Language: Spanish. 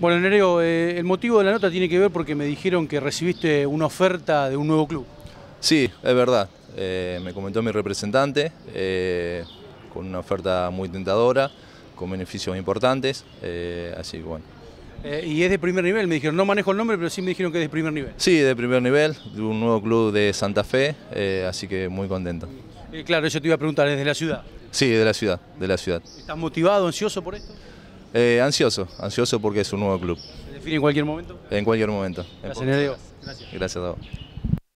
Bueno, Nereo, eh, el motivo de la nota tiene que ver porque me dijeron que recibiste una oferta de un nuevo club. Sí, es verdad. Eh, me comentó mi representante eh, con una oferta muy tentadora, con beneficios importantes, así que bueno. y es de primer nivel, me dijeron, no manejo el nombre, pero sí me dijeron que es de primer nivel. Sí, de primer nivel, de un nuevo club de Santa Fe, así que muy contento. claro, yo te iba a preguntar, desde de la ciudad? Sí, de la ciudad, de la ciudad. ¿Estás motivado, ansioso por esto? Eh, ansioso, ansioso porque es un nuevo club. ¿Se define en cualquier momento? En cualquier momento. Gracias, Gracias. Gracias a todos